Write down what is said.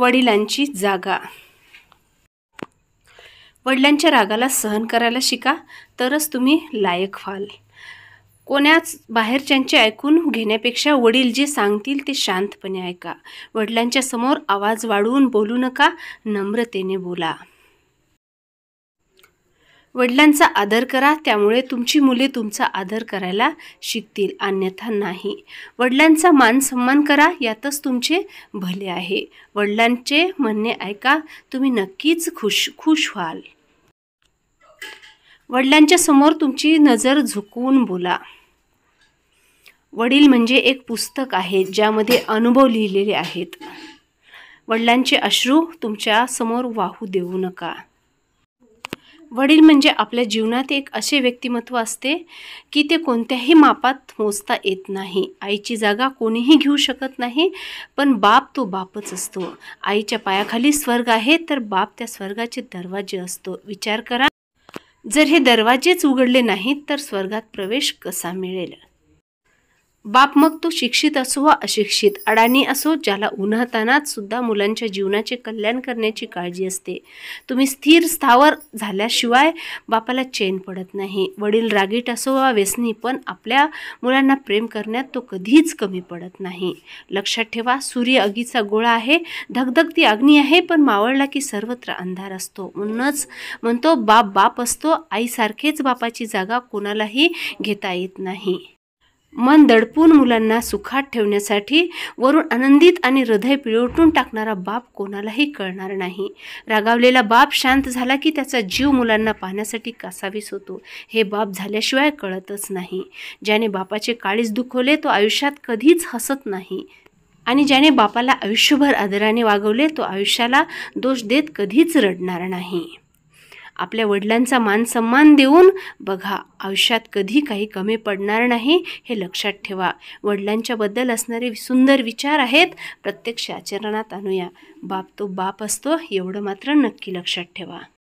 वडिलांची जागा वडिलांच्या रागाला सहन करायला शिका तरच तुम्ही लायक व्हाल कोणाच बाहेरच्यांचे ऐकून घेण्यापेक्षा वडील जे सांगतील ते शांतपणे ऐका वडिलांच्या समोर आवाज वाढवून बोलू नका नम्रतेने बोला वडिलांचा आदर करा त्यामुळे तुमची मुले तुमचा आदर करायला शिकतील अन्यथा नाही वडिलांचा मान सन्मान करा यातच तुमचे भले आहे वडिलांचे म्हणणे ऐका तुम्ही नक्कीच खुश खुश व्हाल वडिलांच्या समोर तुमची नजर झुकवून बोला वडील म्हणजे एक पुस्तक आहे ज्यामध्ये अनुभव लिहिलेले आहेत वडिलांचे अश्रू तुमच्या समोर वाहू देऊ नका वडील म्हणजे आपल्या जीवनात एक असे व्यक्तिमत्व असते की ते कोणत्याही मापात मोजता येत नाही आईची जागा कोणीही घेऊ शकत नाही पण बाप तो बापच असतो आईच्या पायाखाली स्वर्ग आहे तर बाप त्या स्वर्गाचे दरवाजे असतो विचार करा जर हे दरवाजेच उघडले नाहीत तर स्वर्गात प्रवेश कसा मिळेल बाप मग तो शिक्षित असो वा अशिक्षित अडाणी असो ज्याला उन्हातानात सुद्धा मुलांच्या जीवनाचे कल्याण करण्याची काळजी असते तुम्ही स्थिर स्थावर झाल्याशिवाय बापाला चैन पडत नाही वडील रागीट असो वा व्यसनी पण आपल्या मुलांना प्रेम करण्यात तो कधीच कमी पडत नाही लक्षात ठेवा सूर्य अगीचा गोळा आहे धगधगती अग्नी आहे पण मावळला की सर्वत्र अंधार असतो म्हणूनच म्हणतो बाप बाप असतो आईसारखेच बापाची जागा कोणालाही घेता येत नाही मन दडपून मुलांना सुखात ठेवण्यासाठी वरून आनंदित आणि हृदय पिळवटून टाकणारा बाप कोणालाही कळणार नाही रागावलेला बाप शांत झाला की त्याचा जीव मुलांना पाहण्यासाठी कसावीस होतो हे बाप झाल्याशिवाय कळतच नाही ज्याने बापाचे काळीच दुखवले तो आयुष्यात कधीच हसत नाही आणि ज्याने बापाला आयुष्यभर आदराने वागवले तो आयुष्याला दोष देत कधीच रडणार नाही आपल्या वडिलांचा मान सन्मान देऊन बघा आयुष्यात कधी काही कमी पडणार नाही हे लक्षात ठेवा वडिलांच्याबद्दल असणारे सुंदर विचार आहेत प्रत्यक्ष आचरणात आणूया बाप तो बाप असतो एवढं मात्र नक्की लक्षात ठेवा